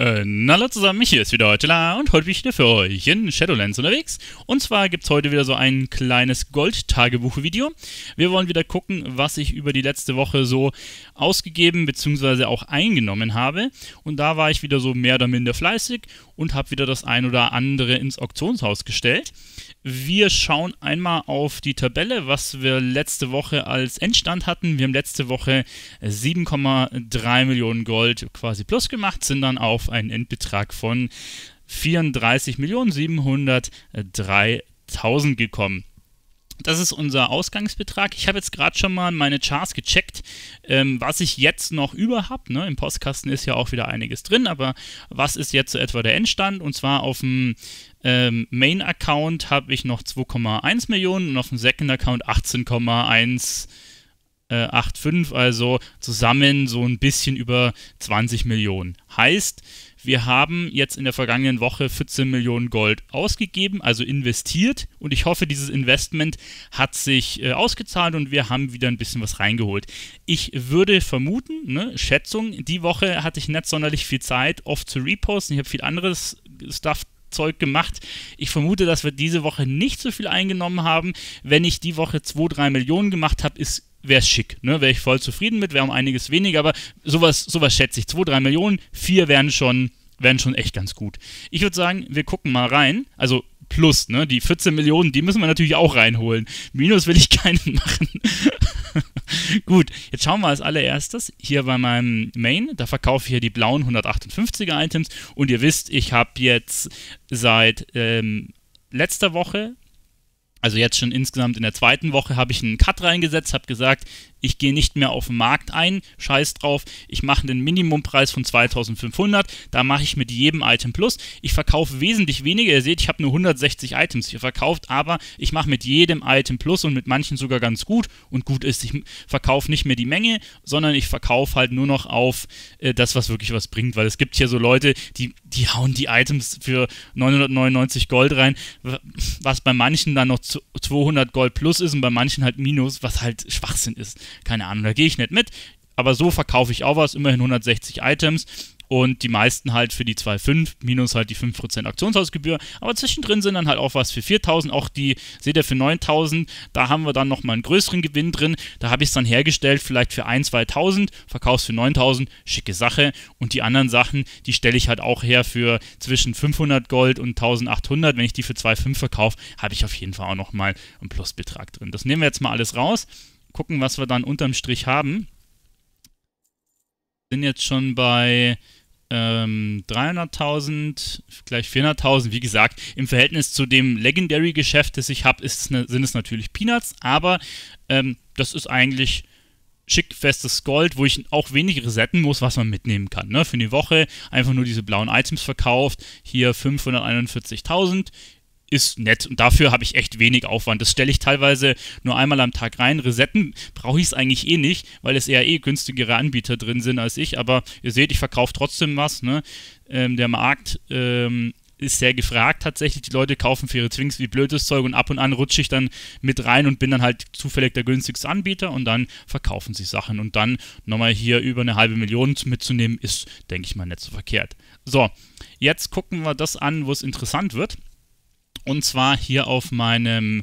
Äh, na hallo zusammen, hier ist wieder heute La und heute bin ich wieder für euch in Shadowlands unterwegs. Und zwar gibt es heute wieder so ein kleines Gold-Tagebuch-Video. Wir wollen wieder gucken, was ich über die letzte Woche so ausgegeben bzw. auch eingenommen habe. Und da war ich wieder so mehr oder minder fleißig und habe wieder das ein oder andere ins Auktionshaus gestellt. Wir schauen einmal auf die Tabelle, was wir letzte Woche als Endstand hatten. Wir haben letzte Woche 7,3 Millionen Gold quasi plus gemacht, sind dann auf auf einen Endbetrag von 34.703.000 gekommen. Das ist unser Ausgangsbetrag. Ich habe jetzt gerade schon mal meine Charts gecheckt, ähm, was ich jetzt noch über habe. Ne? Im Postkasten ist ja auch wieder einiges drin, aber was ist jetzt so etwa der Endstand? Und zwar auf dem ähm, Main-Account habe ich noch 2,1 Millionen und auf dem Second-Account 18,1 Millionen äh, 8,5, also zusammen so ein bisschen über 20 Millionen. Heißt, wir haben jetzt in der vergangenen Woche 14 Millionen Gold ausgegeben, also investiert. Und ich hoffe, dieses Investment hat sich äh, ausgezahlt und wir haben wieder ein bisschen was reingeholt. Ich würde vermuten, ne, Schätzung, die Woche hatte ich nicht sonderlich viel Zeit, oft zu reposten. Ich habe viel anderes Stuff Zeug gemacht. Ich vermute, dass wir diese Woche nicht so viel eingenommen haben. Wenn ich die Woche 2, 3 Millionen gemacht habe, ist wäre es schick, ne? Wäre ich voll zufrieden mit, wäre um einiges weniger, aber sowas, sowas schätze ich. 2, 3 Millionen, 4 wären schon, wären schon echt ganz gut. Ich würde sagen, wir gucken mal rein. Also plus, ne? Die 14 Millionen, die müssen wir natürlich auch reinholen. Minus will ich keinen machen. Gut, jetzt schauen wir als allererstes hier bei meinem Main. Da verkaufe ich hier die blauen 158er Items. Und ihr wisst, ich habe jetzt seit ähm, letzter Woche also jetzt schon insgesamt in der zweiten Woche, habe ich einen Cut reingesetzt, habe gesagt, ich gehe nicht mehr auf den Markt ein, scheiß drauf, ich mache einen Minimumpreis von 2500, da mache ich mit jedem Item plus. Ich verkaufe wesentlich weniger, ihr seht, ich habe nur 160 Items hier verkauft, aber ich mache mit jedem Item plus und mit manchen sogar ganz gut und gut ist, ich verkaufe nicht mehr die Menge, sondern ich verkaufe halt nur noch auf äh, das, was wirklich was bringt, weil es gibt hier so Leute, die, die hauen die Items für 999 Gold rein, was bei manchen dann noch 200 Gold plus ist und bei manchen halt minus, was halt Schwachsinn ist keine Ahnung, da gehe ich nicht mit. Aber so verkaufe ich auch was, immerhin 160 Items und die meisten halt für die 2,5 minus halt die 5% Aktionshausgebühr. Aber zwischendrin sind dann halt auch was für 4.000, auch die, seht ihr, für 9.000, da haben wir dann nochmal einen größeren Gewinn drin. Da habe ich es dann hergestellt, vielleicht für 1.000, 2.000, verkaufst für 9.000, schicke Sache. Und die anderen Sachen, die stelle ich halt auch her für zwischen 500 Gold und 1.800. Wenn ich die für 2,5 verkaufe, habe ich auf jeden Fall auch nochmal einen Plusbetrag drin. Das nehmen wir jetzt mal alles raus gucken, was wir dann unterm Strich haben. Sind jetzt schon bei ähm, 300.000, gleich 400.000. Wie gesagt, im Verhältnis zu dem Legendary-Geschäft, das ich habe, ne, sind es natürlich Peanuts, aber ähm, das ist eigentlich schick festes Gold, wo ich auch wenig resetten muss, was man mitnehmen kann. Ne? Für die Woche einfach nur diese blauen Items verkauft. Hier 541.000 ist nett und dafür habe ich echt wenig Aufwand. Das stelle ich teilweise nur einmal am Tag rein. Resetten brauche ich es eigentlich eh nicht, weil es eher eh günstigere Anbieter drin sind als ich. Aber ihr seht, ich verkaufe trotzdem was. Ne? Ähm, der Markt ähm, ist sehr gefragt tatsächlich. Die Leute kaufen für ihre Twinks wie blödes Zeug und ab und an rutsche ich dann mit rein und bin dann halt zufällig der günstigste Anbieter und dann verkaufen sie Sachen. Und dann nochmal hier über eine halbe Million mitzunehmen, ist, denke ich mal, nicht so verkehrt. So, jetzt gucken wir das an, wo es interessant wird. Und zwar hier auf meinem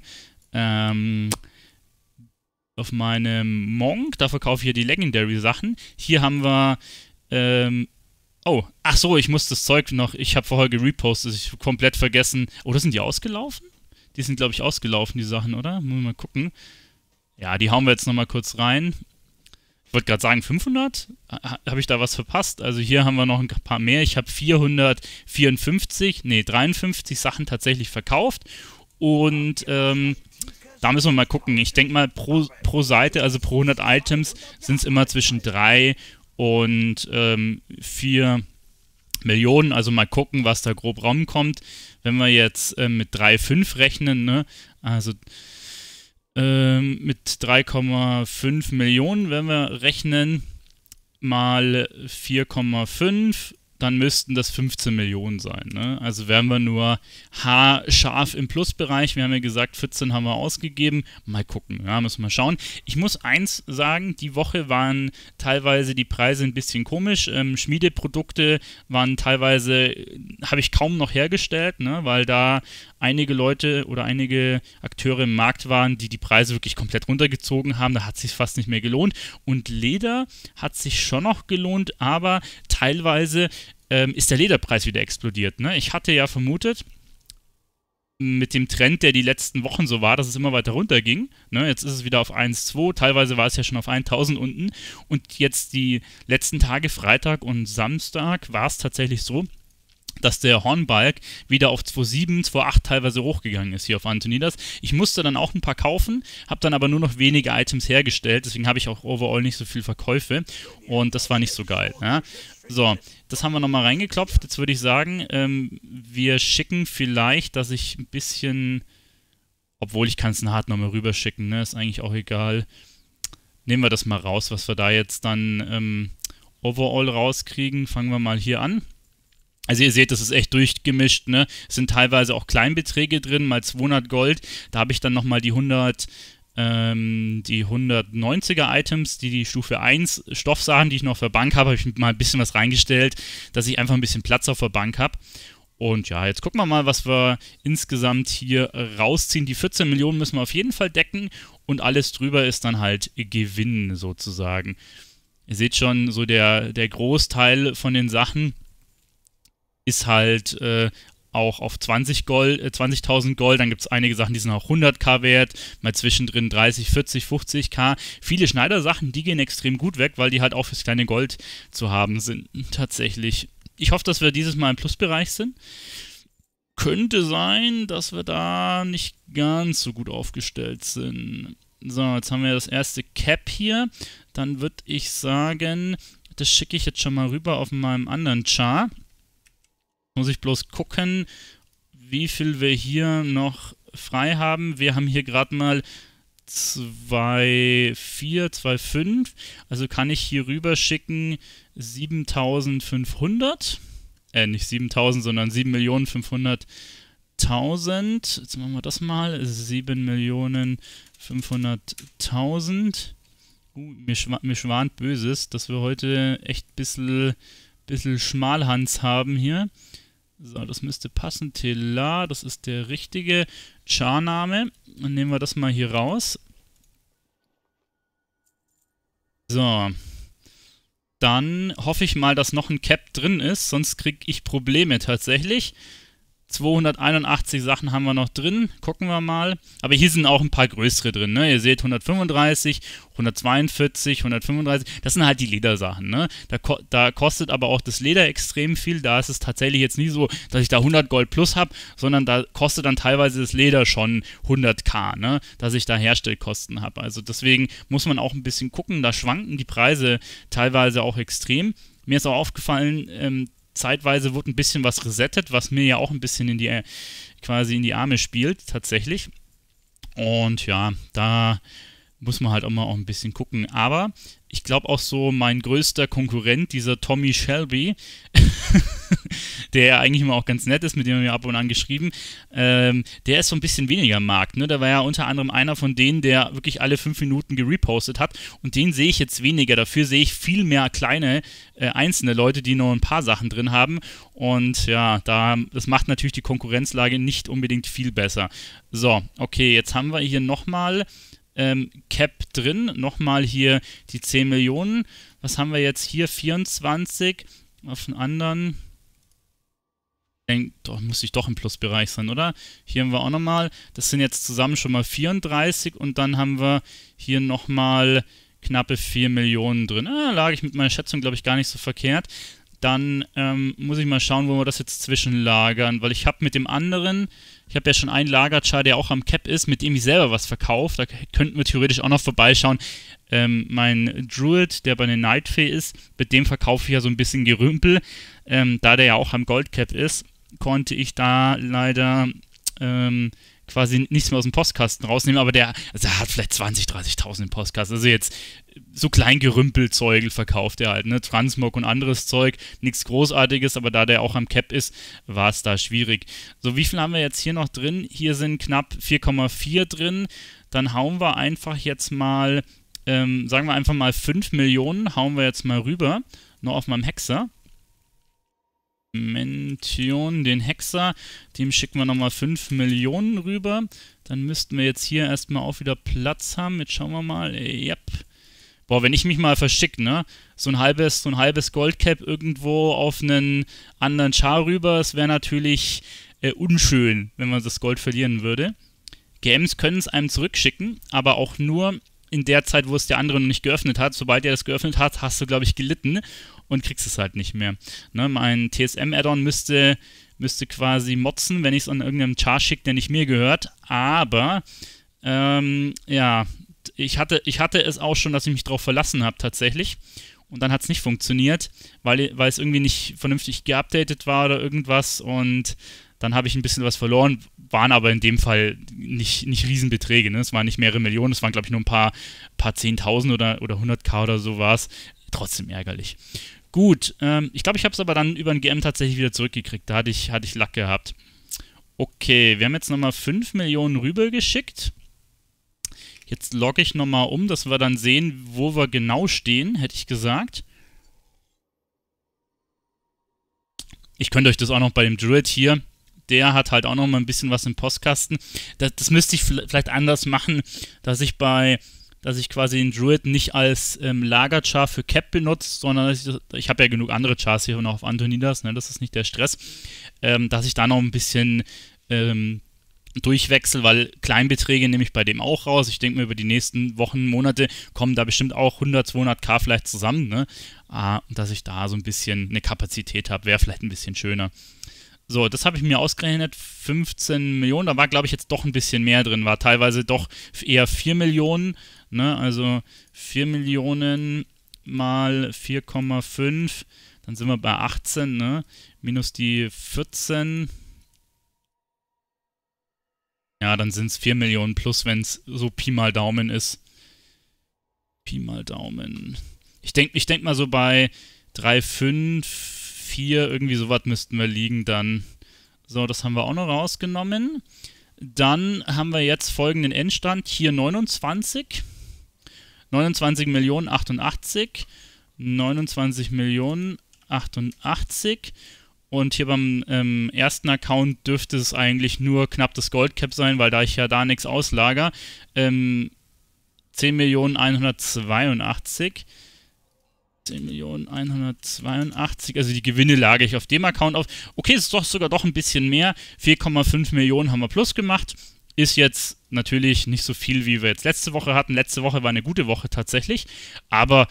ähm, auf meinem Monk, da verkaufe ich hier die Legendary-Sachen. Hier haben wir ähm, Oh, ach so, ich muss das Zeug noch. Ich habe vorher gerepostet, ich habe komplett vergessen. Oh, das sind die ausgelaufen? Die sind, glaube ich, ausgelaufen, die Sachen, oder? Muss mal gucken. Ja, die hauen wir jetzt nochmal kurz rein wollte gerade sagen, 500? Habe ich da was verpasst? Also hier haben wir noch ein paar mehr. Ich habe 454, nee, 53 Sachen tatsächlich verkauft. Und ähm, da müssen wir mal gucken. Ich denke mal, pro, pro Seite, also pro 100 Items, sind es immer zwischen 3 und ähm, 4 Millionen. Also mal gucken, was da grob rumkommt. Wenn wir jetzt äh, mit 3,5 rechnen, ne? also ähm, mit 3,5 Millionen, wenn wir rechnen, mal 4,5 dann müssten das 15 Millionen sein. Ne? Also wären wir nur haarscharf im Plusbereich. Wir haben ja gesagt, 14 haben wir ausgegeben. Mal gucken, ja, müssen wir schauen. Ich muss eins sagen, die Woche waren teilweise die Preise ein bisschen komisch. Ähm, Schmiedeprodukte waren teilweise, äh, habe ich kaum noch hergestellt, ne? weil da einige Leute oder einige Akteure im Markt waren, die die Preise wirklich komplett runtergezogen haben. Da hat es sich fast nicht mehr gelohnt. Und Leder hat sich schon noch gelohnt, aber teilweise ähm, ist der Lederpreis wieder explodiert. Ne? Ich hatte ja vermutet, mit dem Trend, der die letzten Wochen so war, dass es immer weiter runterging. Ne, jetzt ist es wieder auf 1,2, teilweise war es ja schon auf 1000 unten. Und jetzt die letzten Tage, Freitag und Samstag, war es tatsächlich so, dass der Hornbalk wieder auf 2,7, 2,8 teilweise hochgegangen ist hier auf Antonidas. Ich musste dann auch ein paar kaufen, habe dann aber nur noch wenige Items hergestellt, deswegen habe ich auch overall nicht so viel Verkäufe und das war nicht so geil. Ja. So, das haben wir nochmal reingeklopft. Jetzt würde ich sagen, ähm, wir schicken vielleicht, dass ich ein bisschen, obwohl ich kann es ein Hard nochmal rüberschicken, ne? ist eigentlich auch egal. Nehmen wir das mal raus, was wir da jetzt dann ähm, overall rauskriegen. Fangen wir mal hier an. Also ihr seht, das ist echt durchgemischt. Ne? Es sind teilweise auch Kleinbeträge drin, mal 200 Gold. Da habe ich dann nochmal die 100 ähm, die 190er Items, die die Stufe 1 Stoffsachen, die ich noch für Bank habe, habe ich mal ein bisschen was reingestellt, dass ich einfach ein bisschen Platz auf der Bank habe. Und ja, jetzt gucken wir mal, was wir insgesamt hier rausziehen. Die 14 Millionen müssen wir auf jeden Fall decken und alles drüber ist dann halt Gewinn sozusagen. Ihr seht schon, so der, der Großteil von den Sachen ist halt äh, auch auf 20 Gold, äh, 20.000 Gold. Dann gibt es einige Sachen, die sind auch 100k wert, mal zwischendrin 30, 40, 50k. Viele Schneidersachen, die gehen extrem gut weg, weil die halt auch fürs kleine Gold zu haben sind, tatsächlich. Ich hoffe, dass wir dieses Mal im Plusbereich sind. Könnte sein, dass wir da nicht ganz so gut aufgestellt sind. So, jetzt haben wir das erste Cap hier. Dann würde ich sagen, das schicke ich jetzt schon mal rüber auf meinem anderen Char muss ich bloß gucken, wie viel wir hier noch frei haben. Wir haben hier gerade mal 2, 4, 2, 5. Also kann ich hier rüber schicken 7500. Äh, nicht 7000, sondern 7.500.000. Jetzt machen wir das mal. 7.500.000. Uh, mir, schwa mir schwant Böses, dass wir heute echt ein bisschen, bisschen Schmalhans haben hier. So, das müsste passen. Tela, das ist der richtige Char-Name. Dann nehmen wir das mal hier raus. So. Dann hoffe ich mal, dass noch ein Cap drin ist, sonst kriege ich Probleme tatsächlich. 281 Sachen haben wir noch drin. Gucken wir mal. Aber hier sind auch ein paar größere drin. Ne? Ihr seht 135, 142, 135. Das sind halt die Ledersachen. Ne? Da, ko da, kostet aber auch das Leder extrem viel. Da ist es tatsächlich jetzt nie so, dass ich da 100 Gold plus habe, sondern da kostet dann teilweise das Leder schon 100k, ne? dass ich da Herstellkosten habe. Also deswegen muss man auch ein bisschen gucken. Da schwanken die Preise teilweise auch extrem. Mir ist auch aufgefallen, ähm, zeitweise wurde ein bisschen was resettet, was mir ja auch ein bisschen in die äh, quasi in die Arme spielt, tatsächlich. Und ja, da muss man halt auch mal auch ein bisschen gucken. Aber ich glaube auch so, mein größter Konkurrent, dieser Tommy Shelby, der ja eigentlich immer auch ganz nett ist, mit dem wir ab und an geschrieben, ähm, der ist so ein bisschen weniger im Markt. Ne? Da war ja unter anderem einer von denen, der wirklich alle fünf Minuten gerepostet hat und den sehe ich jetzt weniger. Dafür sehe ich viel mehr kleine äh, einzelne Leute, die nur ein paar Sachen drin haben und ja, da, das macht natürlich die Konkurrenzlage nicht unbedingt viel besser. So, okay, jetzt haben wir hier nochmal ähm, Cap drin, nochmal hier die 10 Millionen. Was haben wir jetzt hier? 24 auf den anderen denke, doch, muss ich doch im Plusbereich sein, oder? Hier haben wir auch nochmal, das sind jetzt zusammen schon mal 34 und dann haben wir hier nochmal knappe 4 Millionen drin. Ah, lag ich mit meiner Schätzung, glaube ich, gar nicht so verkehrt. Dann ähm, muss ich mal schauen, wo wir das jetzt zwischenlagern, weil ich habe mit dem anderen, ich habe ja schon einen Lagerchar, der auch am Cap ist, mit dem ich selber was verkauft. Da könnten wir theoretisch auch noch vorbeischauen. Ähm, mein Druid, der bei den Nightfee ist, mit dem verkaufe ich ja so ein bisschen Gerümpel, ähm, da der ja auch am Goldcap ist konnte ich da leider ähm, quasi nichts mehr aus dem Postkasten rausnehmen, aber der, also der hat vielleicht 20, 30.000 im Postkasten. Also jetzt so klein verkauft er halt, ne? Transmog und anderes Zeug, nichts Großartiges, aber da der auch am Cap ist, war es da schwierig. So, wie viel haben wir jetzt hier noch drin? Hier sind knapp 4,4 drin. Dann hauen wir einfach jetzt mal, ähm, sagen wir einfach mal 5 Millionen, hauen wir jetzt mal rüber, noch auf meinem Hexer. Mention, den Hexer. Dem schicken wir nochmal 5 Millionen rüber. Dann müssten wir jetzt hier erstmal auch wieder Platz haben. Jetzt schauen wir mal. Yep. Boah, wenn ich mich mal verschicke, ne? So ein halbes, so ein halbes Goldcap irgendwo auf einen anderen Char rüber, es wäre natürlich äh, unschön, wenn man das Gold verlieren würde. Games können es einem zurückschicken, aber auch nur in der Zeit, wo es der andere noch nicht geöffnet hat. Sobald er das geöffnet hat, hast du, glaube ich, gelitten und kriegst es halt nicht mehr. Ne, mein TSM-Add-on müsste, müsste quasi motzen, wenn ich es an irgendeinem Char schicke, der nicht mir gehört, aber ähm, ja, ich hatte, ich hatte es auch schon, dass ich mich darauf verlassen habe tatsächlich. Und dann hat es nicht funktioniert, weil, weil es irgendwie nicht vernünftig geupdatet war oder irgendwas. Und dann habe ich ein bisschen was verloren, waren aber in dem Fall nicht, nicht Riesenbeträge. Ne? Es waren nicht mehrere Millionen, es waren, glaube ich, nur ein paar, paar Zehntausend oder, oder 100k oder so war es. Trotzdem ärgerlich. Gut, ähm, ich glaube, ich habe es aber dann über den GM tatsächlich wieder zurückgekriegt. Da hatte ich, hatte ich Lack gehabt. Okay, wir haben jetzt nochmal 5 Millionen Rübel geschickt. Jetzt logge ich nochmal um, dass wir dann sehen, wo wir genau stehen, hätte ich gesagt. Ich könnte euch das auch noch bei dem Druid hier, der hat halt auch noch mal ein bisschen was im Postkasten. Das, das müsste ich vielleicht anders machen, dass ich bei dass ich quasi den Druid nicht als ähm, Lagerchar für Cap benutze, sondern dass ich, ich habe ja genug andere Chars hier und auch auf Antonidas, ne, das ist nicht der Stress, ähm, dass ich da noch ein bisschen ähm, durchwechsel, weil Kleinbeträge nehme ich bei dem auch raus. Ich denke mir, über die nächsten Wochen, Monate kommen da bestimmt auch 100, 200k vielleicht zusammen, ne? Ah, dass ich da so ein bisschen eine Kapazität habe, wäre vielleicht ein bisschen schöner. So, das habe ich mir ausgerechnet, 15 Millionen, da war glaube ich jetzt doch ein bisschen mehr drin, war teilweise doch eher 4 Millionen, ne? also 4 Millionen mal 4,5, dann sind wir bei 18, ne? minus die 14, ja, dann sind es 4 Millionen plus, wenn es so Pi mal Daumen ist. Pi mal Daumen. Ich denke ich denk mal so bei 3,5, 4, irgendwie sowas müssten wir liegen dann. So, das haben wir auch noch rausgenommen. Dann haben wir jetzt folgenden Endstand. Hier 29. 29 Millionen 88. 29 Millionen 88. Und hier beim ähm, ersten Account dürfte es eigentlich nur knapp das Goldcap sein, weil da ich ja da nichts auslager. Ähm, 10 Millionen 182. 10.182. Millionen also die Gewinne lage ich auf dem Account auf. Okay, es ist doch sogar doch ein bisschen mehr. 4,5 Millionen haben wir plus gemacht. Ist jetzt natürlich nicht so viel, wie wir jetzt letzte Woche hatten. Letzte Woche war eine gute Woche tatsächlich, aber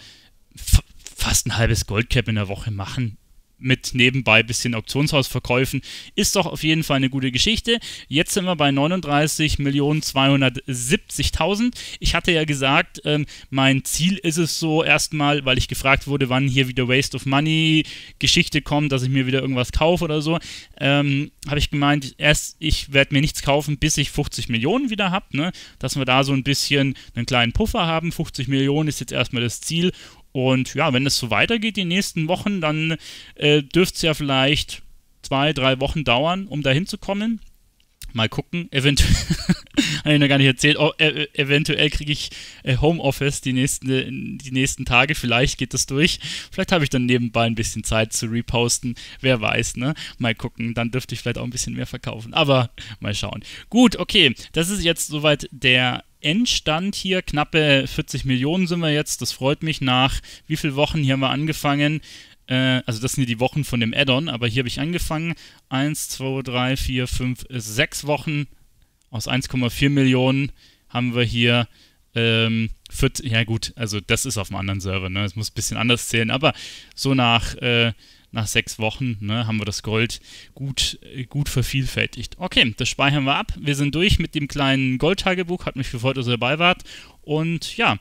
fast ein halbes Goldcap in der Woche machen mit nebenbei ein bisschen Auktionshausverkäufen. Ist doch auf jeden Fall eine gute Geschichte. Jetzt sind wir bei 39.270.000. Ich hatte ja gesagt, ähm, mein Ziel ist es so erstmal, weil ich gefragt wurde, wann hier wieder Waste of Money Geschichte kommt, dass ich mir wieder irgendwas kaufe oder so. Ähm, habe ich gemeint, erst ich werde mir nichts kaufen, bis ich 50 Millionen wieder habe. Ne? Dass wir da so ein bisschen einen kleinen Puffer haben. 50 Millionen ist jetzt erstmal das Ziel und ja, wenn es so weitergeht die nächsten Wochen, dann äh, dürfte es ja vielleicht zwei, drei Wochen dauern, um dahin zu kommen. Mal gucken, eventuell, habe ich noch gar nicht erzählt, oh, äh, eventuell kriege ich äh, Homeoffice die nächsten, äh, die nächsten Tage, vielleicht geht das durch. Vielleicht habe ich dann nebenbei ein bisschen Zeit zu reposten, wer weiß, ne? Mal gucken, dann dürfte ich vielleicht auch ein bisschen mehr verkaufen, aber mal schauen. Gut, okay, das ist jetzt soweit der Endstand hier, knappe 40 Millionen sind wir jetzt. Das freut mich nach wie viele Wochen hier haben wir angefangen. Äh, also das sind hier die Wochen von dem Add-on, aber hier habe ich angefangen. 1, 2, 3, 4, 5, 6 Wochen aus 1,4 Millionen haben wir hier ähm, 40, ja gut, also das ist auf einem anderen Server, ne? Es muss ein bisschen anders zählen, aber so nach äh, nach sechs Wochen ne, haben wir das Gold gut, äh, gut vervielfältigt. Okay, das speichern wir ab. Wir sind durch mit dem kleinen Goldtagebuch. Hat mich gefreut, dass ihr dabei wart. Und ja,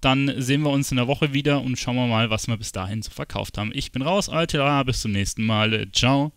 dann sehen wir uns in der Woche wieder und schauen wir mal, was wir bis dahin so verkauft haben. Ich bin raus, Alter, bis zum nächsten Mal. Ciao.